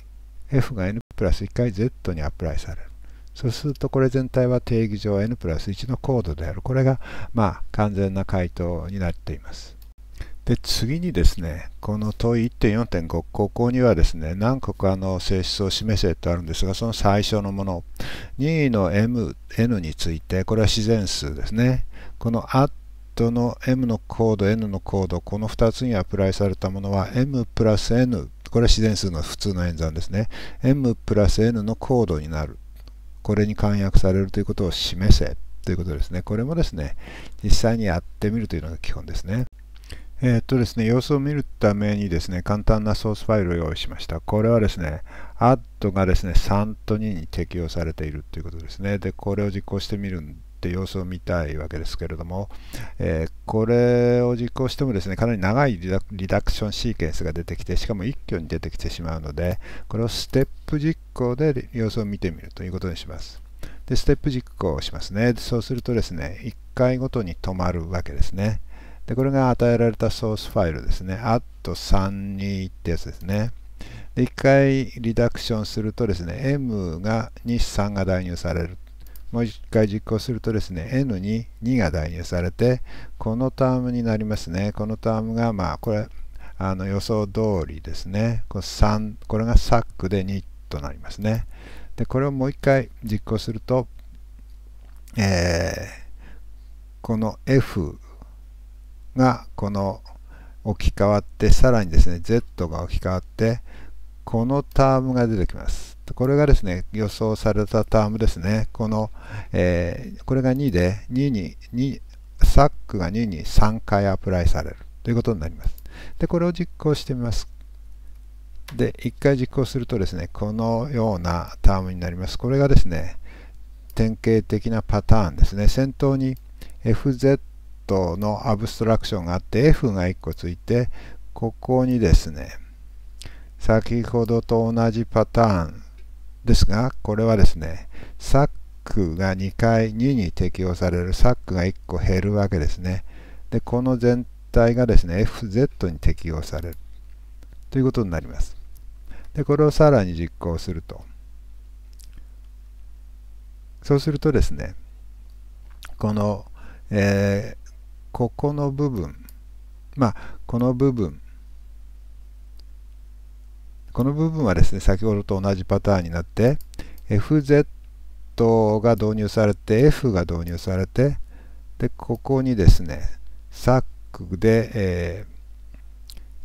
f が n プラス1回 z にアプライされるそうするとこれ全体は定義上 n プラス1のコードであるこれがまあ完全な回答になっていますで次にですね、この問い1.4.5、ここにはですね、何個かの性質を示せとあるんですが、その最初のもの、任意の m、n について、これは自然数ですね。この at の m のコード、n のコード、この2つにアプライされたものは m プラス n、これは自然数の普通の演算ですね。m プラス n のコードになる。これに簡約されるということを示せということですね。これもですね、実際にやってみるというのが基本ですね。えっとですね、様子を見るためにですね、簡単なソースファイルを用意しました。これはですね、add がですね、3と2に適用されているということですね。で、これを実行してみるんで、様子を見たいわけですけれども、えー、これを実行してもですね、かなり長いリダクションシーケンスが出てきて、しかも一挙に出てきてしまうので、これをステップ実行で様子を見てみるということにします。で、ステップ実行をしますね。そうするとですね、1回ごとに止まるわけですね。で、これが与えられたソースファイルですね。at32 ってやつですね。で、1回リダクションするとですね、m が2、3が代入される。もう1回実行するとですね、n に2が代入されて、このタームになりますね。このタームが、まあ、これ、あの予想通りですね。こ3、これがサックで2となりますね。で、これをもう1回実行すると、えー、この f がこの置き換わってさらにですね Z が置き換わってこのタームが出てきますこれがですね予想されたタームですねこの、えー、これが2で2に2サックが2に3回アプライされるということになりますでこれを実行してみますで1回実行するとですねこのようなタームになりますこれがですね典型的なパターンですね先頭に FZ トのアブストラクションがあって F が1個ついてここにですね先ほどと同じパターンですがこれはですねサックが2回2に適用されるサックが1個減るわけですねでこの全体がですね FZ に適用されるということになりますでこれをさらに実行するとそうするとですねこの、えーここの部分まあこの部分この部分はですね先ほどと同じパターンになって FZ が導入されて F が導入されてでここにですねサックで、え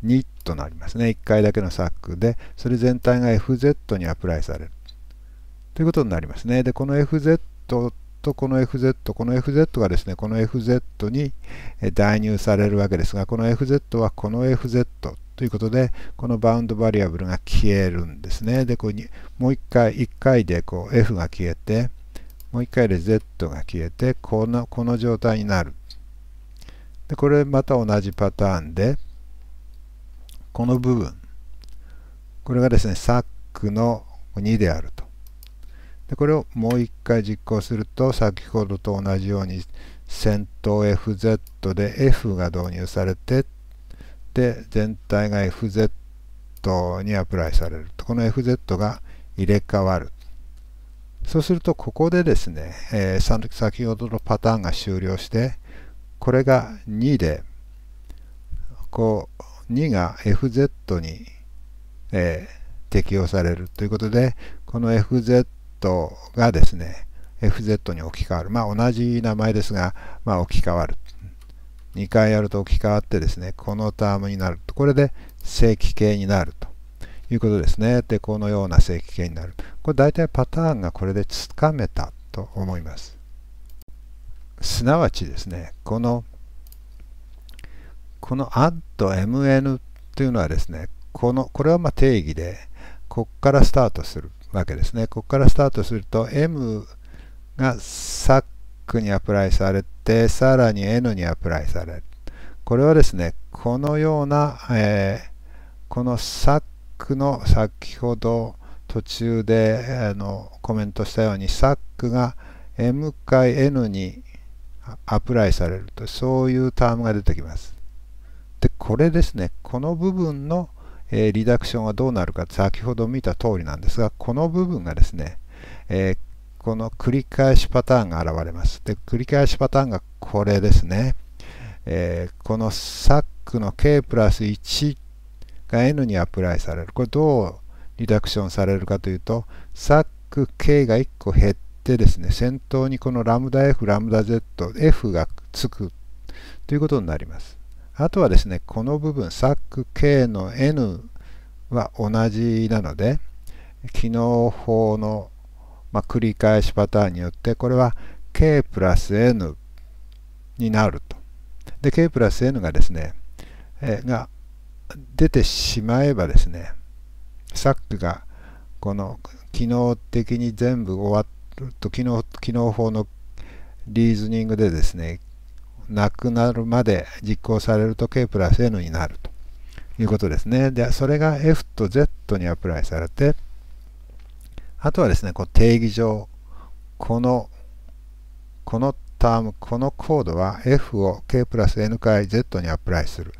ー、2となりますね1回だけのサックでそれ全体が FZ にアプライされるということになりますねでこの FZ とこの FZ この FZ がですねこの FZ に代入されるわけですがこの FZ はこの FZ ということでこのバウンドバリアブルが消えるんですねでこうにもう1回1回でこう F が消えてもう1回で Z が消えてこのこの状態になるでこれまた同じパターンでこの部分これがですねサックの2であるとでこれをもう一回実行すると先ほどと同じように先頭 FZ で F が導入されてで全体が FZ にアプライされるとこの FZ が入れ替わるそうするとここでですね、えー、先ほどのパターンが終了してこれが2でこう2が FZ に、えー、適用されるということでこの FZ がですね、FZ に置き換わる。まあ同じ名前ですが、まあ置き換わる。2回やると置き換わってですね、このタームになると。これで正規形になるということですね。で、このような正規形になる。これ大体パターンがこれでつかめたと思います。すなわちですね、この、この addmn というのはですね、この、これはま定義で、ここからスタートする。わけですね。ここからスタートすると M がサックにアプライされて、さらに N にアプライされる。これはですね、このような、えー、このサックの先ほど途中であのコメントしたようにサックが M 回 N にアプライされるとそういうタームが出てきます。で、これですね、この部分のえー、リダクションはどうなるか先ほど見た通りなんですがこの部分がですね、えー、この繰り返しパターンが現れますで繰り返しパターンがこれですね、えー、このサックの k プラス1が n にアプライされるこれどうリダクションされるかというとサック k が1個減ってですね先頭にこのラムダ f ラムダ zf がつくということになりますあとはですね、この部分、サック K の N は同じなので、機能法の、まあ、繰り返しパターンによって、これは K プラス N になると。で、K プラス N がですね、えが出てしまえばですね、サックがこの機能的に全部終わると、機能機能法のリーズニングでですね、なくなるまで実行されると K プラス N になるということですね。で、それが F と Z にアプライされて、あとはですね、こう定義上、この、このターム、このコードは F を K プラス N 回 Z にアプライする。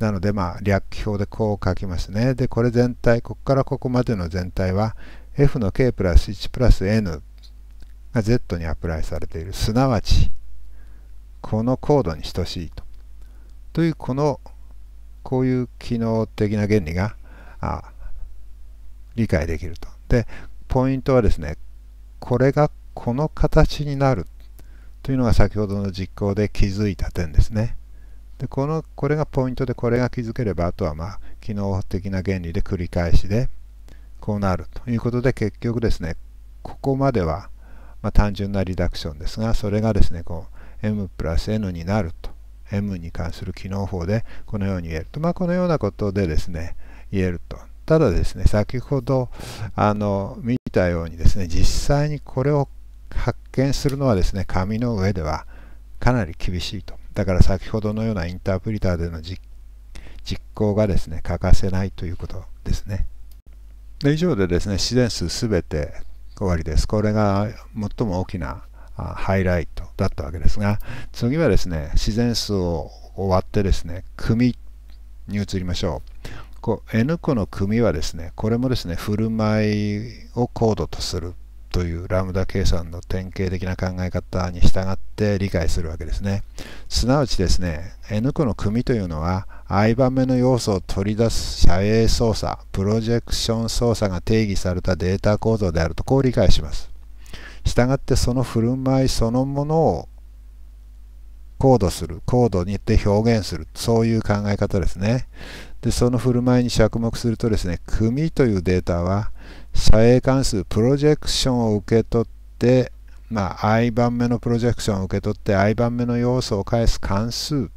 なので、まあ、略記表でこう書きますね。で、これ全体、ここからここまでの全体は、F の K プラス1プラス N が Z にアプライされている。すなわち、このコードに等しいと。というこのこういう機能的な原理が理解できると。でポイントはですねこれがこの形になるというのが先ほどの実行で気づいた点ですね。でこのこれがポイントでこれが気づければあとはまあ機能的な原理で繰り返しでこうなるということで結局ですねここまではまあ、単純なリダクションですがそれがですねこう m プラス n になると m に関する機能法でこのように言えると、まあ、このようなことでですね言えるとただですね先ほどあの見たようにですね実際にこれを発見するのはですね紙の上ではかなり厳しいとだから先ほどのようなインタープリターでの実行がですね欠かせないということですねで以上でですね自然数すべて終わりですこれが最も大きなハイライトだったわけですが次はですね自然数を割ってですね組に移りましょうこう N 個の組はですねこれもですね振る舞いをコードとするというラムダ計算の典型的な考え方に従って理解するわけですねすなわちですね N 個の組というのは相場目の要素を取り出す遮影操作プロジェクション操作が定義されたデータ構造であるとこう理解します従ってその振る舞いそのものをコードする高度にって表現するそういう考え方ですねでその振る舞いに着目するとですね組というデータは遮影関数プロジェクションを受け取ってまあ i 番目のプロジェクションを受け取って i 番目の要素を返す関数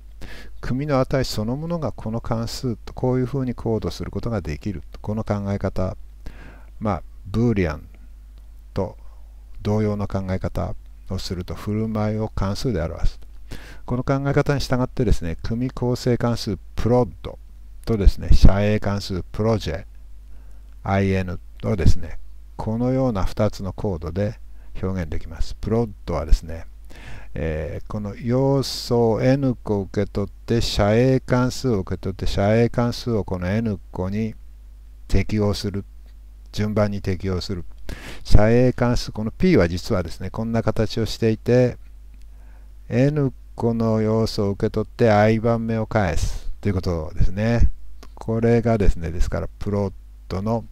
組の値そのものがこの関数とこういうふうにコードすることができるこの考え方まあブーリアン同様の考え方をすると振る舞いを関数で表す。この考え方に従ってですね、組構成関数プロッドとですね、社影関数プロジェ IN をですね、このような2つのコードで表現できます。プロッドはですね、えー、この要素を n 個受け取って遮影関数を受け取って遮影関数をこの n 個に適用する順番に適用する遮影関数この P は実はですねこんな形をしていて N 個の要素を受け取って i 番目を返すということですねこれがですねですからプロットの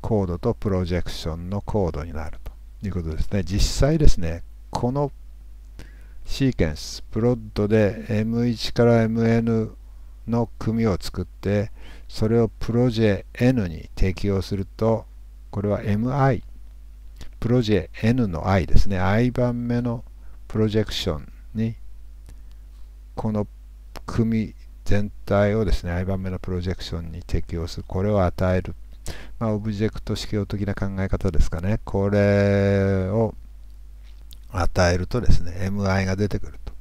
コードとプロジェクションのコードになるということですね実際ですねこのシーケンスプロットで M1 から MN の組を作ってそれをプロジェ N に適用するとこれは MI プロジェ N の I ですね I 番目のプロジェクションにこの組全体をですね I 番目のプロジェクションに適用するこれを与えるまあ、オブジェクト指標的な考え方ですかねこれを与えるとですね MI が出てくると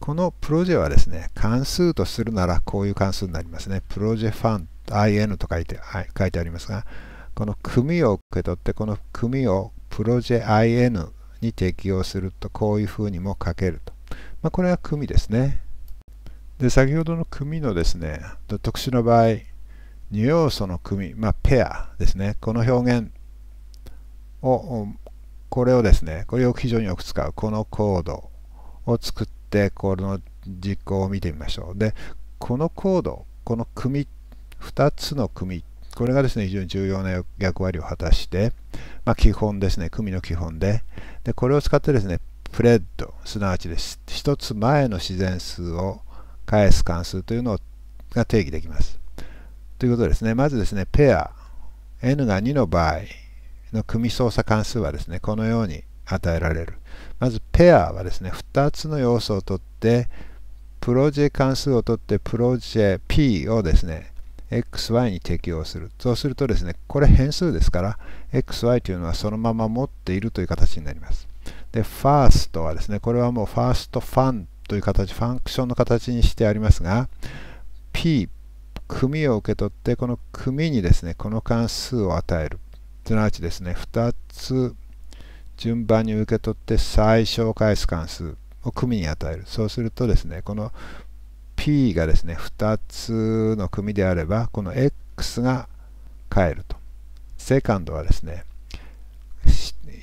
このプロジェはですね関数とするならこういう関数になりますねプロジェファン IN と書いて、はい、書いてありますがこの組を受け取ってこの組をプロジェ IN に適用するとこういうふうにも書けると、まあ、これは組ですねで先ほどの組のですね特殊な場合2要素の組、まあ、ペアですねこの表現をこれをですねこれを非常によく使うこのコードを作ってこの実行を見てみましょうでこのコードこの組2つの組これがですね、非常に重要な役割を果たして、まあ、基本ですね、組の基本で、でこれを使ってですね、プレッド、すなわちです、1つ前の自然数を返す関数というのが定義できます。ということですね、まずですね、ペア、n が2の場合の組操作関数はですね、このように与えられる。まず、ペアはですね、2つの要素をとって、プロジェ関数をとって、プロジェ P をですね、xy に適用する。そうするとですね、これ変数ですから、xy というのはそのまま持っているという形になります。で、first はですね、これはもう first fun という形、ファンクションの形にしてありますが、p、組を受け取って、この組にですね、この関数を与える。すなわちですね、2つ順番に受け取って最小回数関数を組に与える。そうするとですね、この P がですね2つの組であればこの X が変えるとセカンドはですね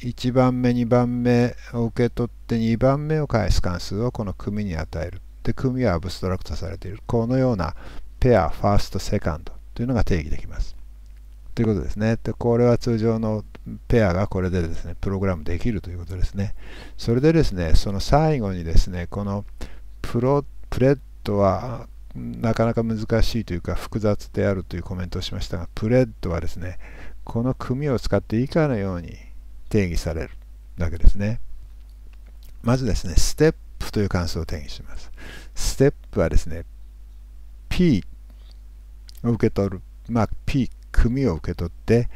1番目2番目を受け取って2番目を返す関数をこの組に与えるで組はアブストラクトされているこのようなペアファーストセカンドというのが定義できますということですねでこれは通常のペアがこれでですねプログラムできるということですねそれでですねその最後にですねこのプロプレッドはなかなか難しいというか複雑であるというコメントをしましたがプレッドはですねこの組を使って以下のように定義されるわけですねまずですねステップという関数を定義しますステップはですね P を受け取るまあ P 組を受け取って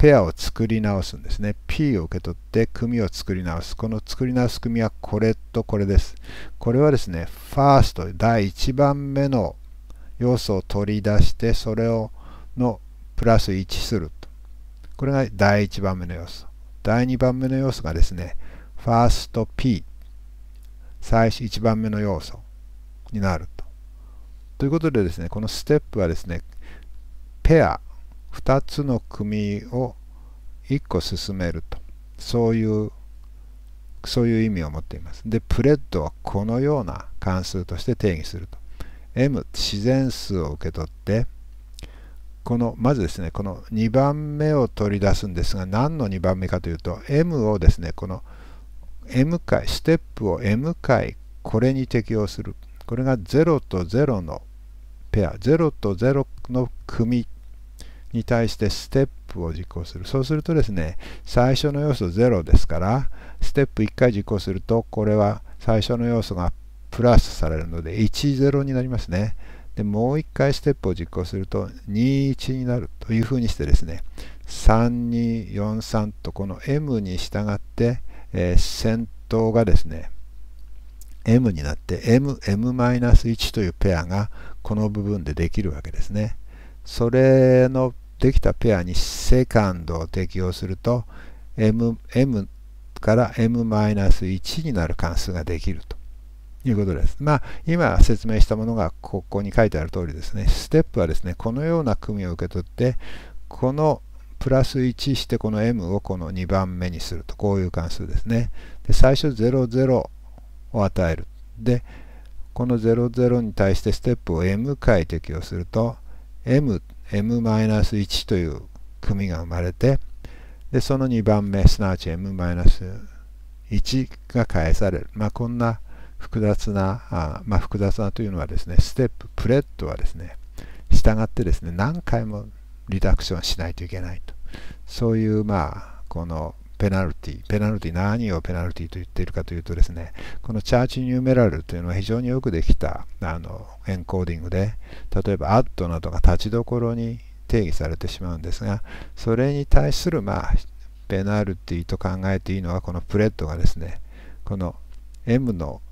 ペアを作り直すんですね。P を受け取って組を作り直す。この作り直す組はこれとこれです。これはですね、ファースト、第1番目の要素を取り出して、それをのプラス1すると。これが第1番目の要素。第2番目の要素がですね、ファースト P、最初1番目の要素になると。ということでですね、このステップはですね、ペア、2つの組を1個進めるとそういうそういう意味を持っていますでプレッドはこのような関数として定義すると m 自然数を受け取ってこのまずですねこの2番目を取り出すんですが何の2番目かというと m をですねこの m 回ステップを m 回これに適用するこれが0と0のペア0と0の組に対してステップを実行する。そうするとですね、最初の要素0ですから、ステップ1回実行すると、これは最初の要素がプラスされるので、10になりますね。で、もう1回ステップを実行すると、21になるというふうにしてですね、3243とこの M に従って、えー、先頭がですね、M になって M、M-1 というペアがこの部分でできるわけですね。それのできたペアにセカンドを適用すると m, m から m-1 になる関数ができるということです。まあ、今説明したものがここに書いてある通りですね。ステップはですね、このような組を受け取って、このプラス1してこの m をこの2番目にすると、こういう関数ですね。で最初00を与える。で、この00に対してステップを m 回適用すると、m m-1 という組が生まれてでその2番目すなわち m-1 が返される、まあ、こんな複雑なあ、まあ、複雑なというのはですねステッププレットはですね従ってですね何回もリダクションしないといけないとそういうまあこのペナルティ。ペナルティ、何をペナルティと言っているかというとですね、このチャーチニューメラルというのは非常によくできたあのエンコーディングで、例えばアットなどが立ちどころに定義されてしまうんですが、それに対する、まあ、ペナルティと考えていいのは、このプレッドがですね、この M の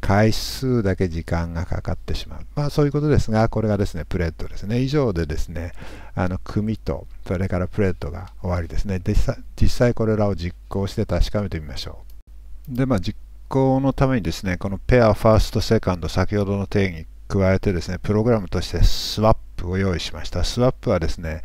回数だけ時間がかかってしまう。まあそういうことですが、これがですね、プレッドですね。以上でですね、あの、組と、それからプレッドが終わりですね。実際これらを実行して確かめてみましょう。で、まあ実行のためにですね、このペア、ファースト、セカンド、先ほどの定義に加えてですね、プログラムとしてスワップを用意しました。スワップはですね、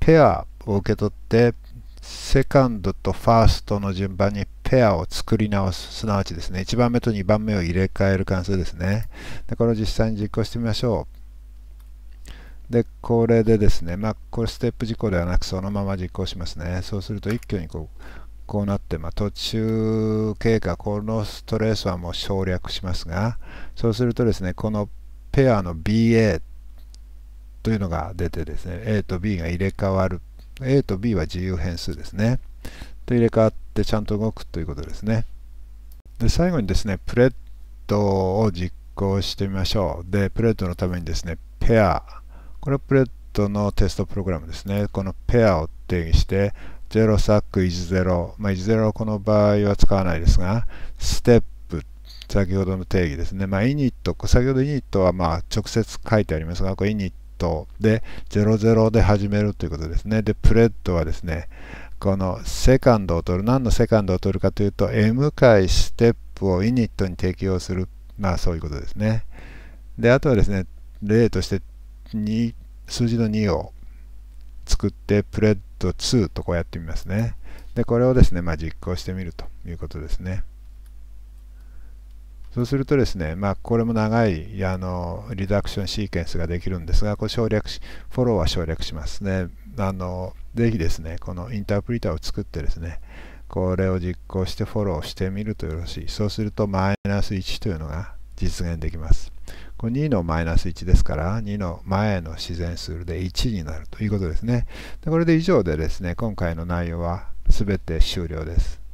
ペアを受け取って、セカンドとファーストの順番にペアを作り直す、すなわちですね、1番目と2番目を入れ替える関数ですね。で、これを実際に実行してみましょう。で、これでですね、まあ、これステップ事項ではなくそのまま実行しますね。そうすると一挙にこう、こうなって、まあ、途中経過、このストレースはもう省略しますが、そうするとですね、このペアの BA というのが出てですね、A と B が入れ替わる。A と B は自由変数ですね。と入れ替わってちゃんと動くということですね。で最後にですね、プレットを実行してみましょう。で、プレットのためにですね、ペア。これはプレットのテストプログラムですね。このペアを定義して、0サック10、まあ、10この場合は使わないですが、ステップ、先ほどの定義ですね。まあ、イニット、先ほどイニットはま直接書いてありますが、これイニットで00で始めるということですね。で、プレッドはですね、このセカンドを取る何のセカンドを取るかというと M 回ステップをイニットに適用するまあそういうことですねであとはですね例として2数字の2を作ってプレッド2とこうやってみますねでこれをですね、まあ、実行してみるということですねそうするとですね、まあ、これも長いあのリダクションシーケンスができるんですが、これ省略し、フォローは省略しますね。あのぜひですね、このインタープリターを作ってですね、これを実行してフォローしてみるとよろしい。そうするとマイナス1というのが実現できます。これ2のマイナス1ですから、2の前の自然数で1になるということですね。でこれで以上でですね、今回の内容は全て終了です。